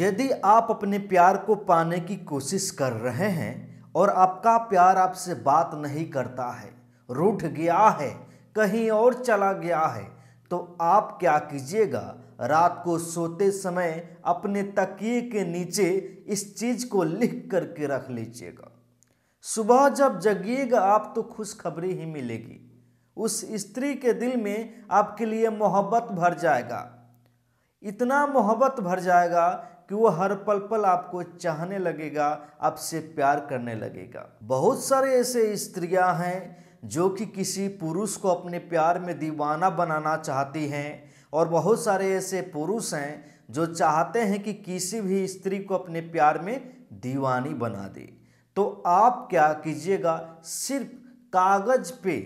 यदि आप अपने प्यार को पाने की कोशिश कर रहे हैं और आपका प्यार आपसे बात नहीं करता है रूठ गया है कहीं और चला गया है तो आप क्या कीजिएगा रात को सोते समय अपने तकिए के नीचे इस चीज़ को लिख करके रख लीजिएगा सुबह जब जगिएगा आप तो खुशखबरी ही मिलेगी उस स्त्री के दिल में आपके लिए मोहब्बत भर जाएगा इतना मोहब्बत भर जाएगा कि वो हर पल पल आपको चाहने लगेगा आपसे प्यार करने लगेगा बहुत सारे ऐसे स्त्रियां हैं जो कि किसी पुरुष को अपने प्यार में दीवाना बनाना चाहती हैं और बहुत सारे ऐसे पुरुष हैं जो चाहते हैं कि किसी भी स्त्री को अपने प्यार में दीवानी बना दे तो आप क्या कीजिएगा सिर्फ कागज पे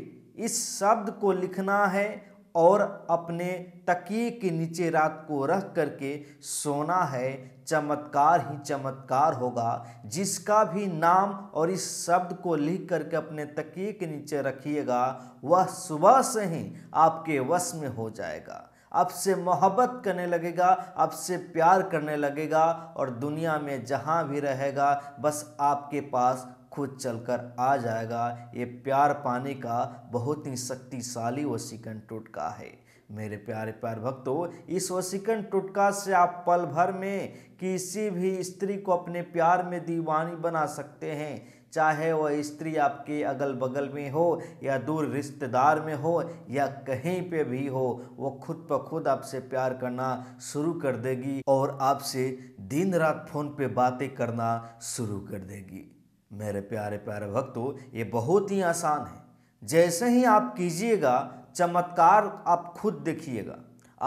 इस शब्द को लिखना है और अपने तकिए के नीचे रात को रख करके सोना है चमत्कार ही चमत्कार होगा जिसका भी नाम और इस शब्द को लिख करके अपने तकिए के नीचे रखिएगा वह सुबह से ही आपके वश में हो जाएगा आपसे मोहब्बत करने लगेगा आपसे प्यार करने लगेगा और दुनिया में जहाँ भी रहेगा बस आपके पास खुद चलकर आ जाएगा ये प्यार पाने का बहुत ही शक्तिशाली वसीकरण टोटका है मेरे प्यारे प्यार भक्तों इस वसीकन टुटका से आप पल भर में किसी भी स्त्री को अपने प्यार में दीवानी बना सकते हैं चाहे वह स्त्री आपके अगल बगल में हो या दूर रिश्तेदार में हो या कहीं पे भी हो वो खुद पर खुद आपसे प्यार करना शुरू कर देगी और आपसे दिन रात फ़ोन पे बातें करना शुरू कर देगी मेरे प्यारे प्यारे भक्तों ये बहुत ही आसान है जैसे ही आप कीजिएगा चमत्कार आप खुद देखिएगा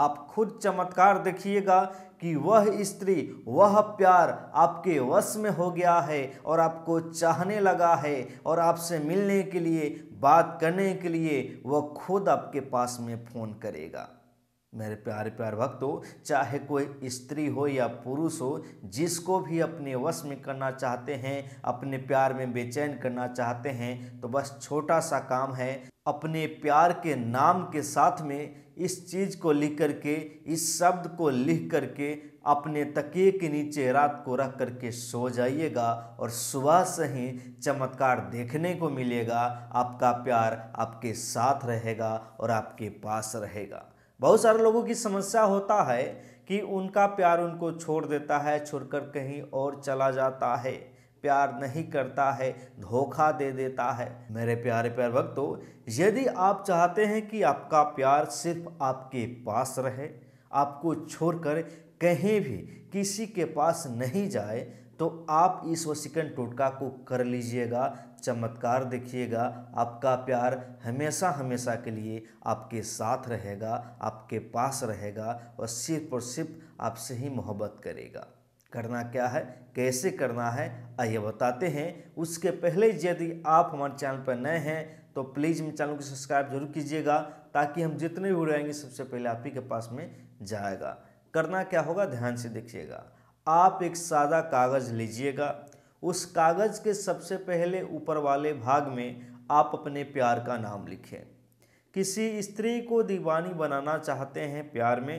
आप खुद चमत्कार देखिएगा कि वह स्त्री वह प्यार आपके वश में हो गया है और आपको चाहने लगा है और आपसे मिलने के लिए बात करने के लिए वह खुद आपके पास में फ़ोन करेगा मेरे प्यारे प्यार भक्तों चाहे कोई स्त्री हो या पुरुष हो जिसको भी अपने वश में करना चाहते हैं अपने प्यार में बेचैन करना चाहते हैं तो बस छोटा सा काम है अपने प्यार के नाम के साथ में इस चीज़ को लिख करके इस शब्द को लिख करके अपने तकिए के नीचे रात को रख करके सो जाइएगा और सुबह से ही चमत्कार देखने को मिलेगा आपका प्यार आपके साथ रहेगा और आपके पास रहेगा बहुत सारे लोगों की समस्या होता है कि उनका प्यार उनको छोड़ देता है छोड़कर कहीं और चला जाता है प्यार नहीं करता है धोखा दे देता है मेरे प्यारे प्यार भक्तों यदि आप चाहते हैं कि आपका प्यार सिर्फ आपके पास रहे आपको छोड़कर कहीं भी किसी के पास नहीं जाए तो आप इस वसीकरण टोटका को कर लीजिएगा चमत्कार देखिएगा आपका प्यार हमेशा हमेशा के लिए आपके साथ रहेगा आपके पास रहेगा और सिर्फ और सिर्फ आपसे ही मोहब्बत करेगा करना क्या है कैसे करना है आइए बताते हैं उसके पहले यदि आप हमारे चैनल पर नए हैं तो प्लीज़ मेरे चैनल को सब्सक्राइब जरूर कीजिएगा ताकि हम जितने भी उड़ाएंगे सबसे पहले आप ही के पास में जाएगा करना क्या होगा ध्यान से देखिएगा आप एक सादा कागज़ लीजिएगा उस कागज़ के सबसे पहले ऊपर वाले भाग में आप अपने प्यार का नाम लिखें किसी स्त्री को दीवानी बनाना चाहते हैं प्यार में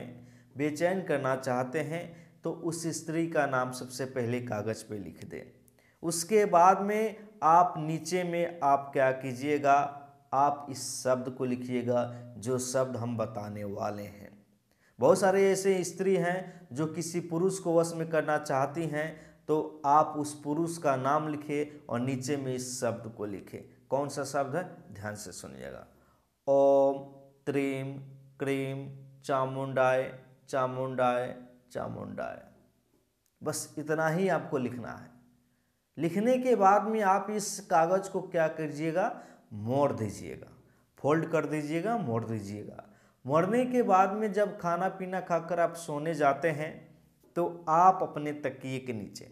बेचैन करना चाहते हैं तो उस स्त्री का नाम सबसे पहले कागज़ पे लिख दें उसके बाद में आप नीचे में आप क्या कीजिएगा आप इस शब्द को लिखिएगा जो शब्द हम बताने वाले हैं बहुत सारे ऐसे स्त्री हैं जो किसी पुरुष को वश में करना चाहती हैं तो आप उस पुरुष का नाम लिखे और नीचे में इस शब्द को लिखे कौन सा शब्द है ध्यान से सुनिएगा ओम त्रीम क्रीम चामुंडाय चामुंडाय चामुंडाय बस इतना ही आपको लिखना है लिखने के बाद में आप इस कागज़ को क्या करिएगा मोड़ दीजिएगा फोल्ड कर दीजिएगा मोड़ दीजिएगा मरने के बाद में जब खाना पीना खाकर आप सोने जाते हैं तो आप अपने तकिए के नीचे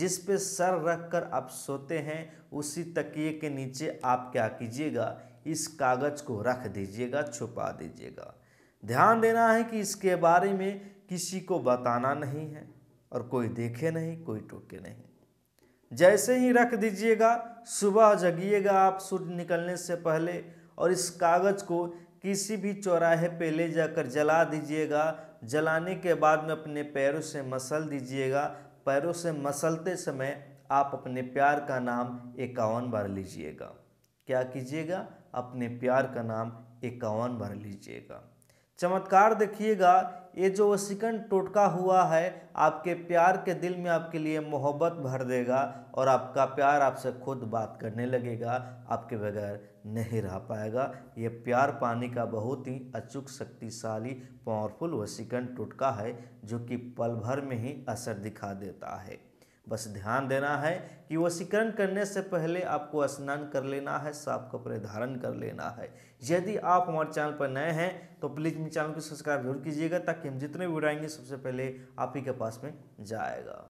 जिस पे सर रख कर आप सोते हैं उसी तकिए के नीचे आप क्या कीजिएगा इस कागज़ को रख दीजिएगा छुपा दीजिएगा ध्यान देना है कि इसके बारे में किसी को बताना नहीं है और कोई देखे नहीं कोई टोके नहीं जैसे ही रख दीजिएगा सुबह जगिएगा आप सूर्य निकलने से पहले और इस कागज़ को किसी भी चौराहे पे ले जाकर जला दीजिएगा जलाने के बाद में अपने पैरों से मसल दीजिएगा पैरों से मसलते समय आप अपने प्यार का नाम इक्यावन बार लीजिएगा क्या कीजिएगा अपने प्यार का नाम इक्यावन बार लीजिएगा चमत्कार देखिएगा ये जो सिकन टोटका हुआ है आपके प्यार के दिल में आपके लिए मोहब्बत भर देगा और आपका प्यार आपसे खुद बात करने लगेगा आपके बगैर नहीं रह पाएगा ये प्यार पाने का बहुत ही अचूक शक्तिशाली पावरफुल वसीकरण टोटका है जो कि पल भर में ही असर दिखा देता है बस ध्यान देना है कि वसीकरण करने से पहले आपको स्नान कर लेना है साफ कपड़े धारण कर लेना है यदि आप हमारे चैनल पर नए हैं तो प्लीज़ मेरे चैनल को सब्सक्राइब जरूर कीजिएगा ताकि हम जितने भी उड़ाएंगे सबसे पहले आप ही के पास में जाएगा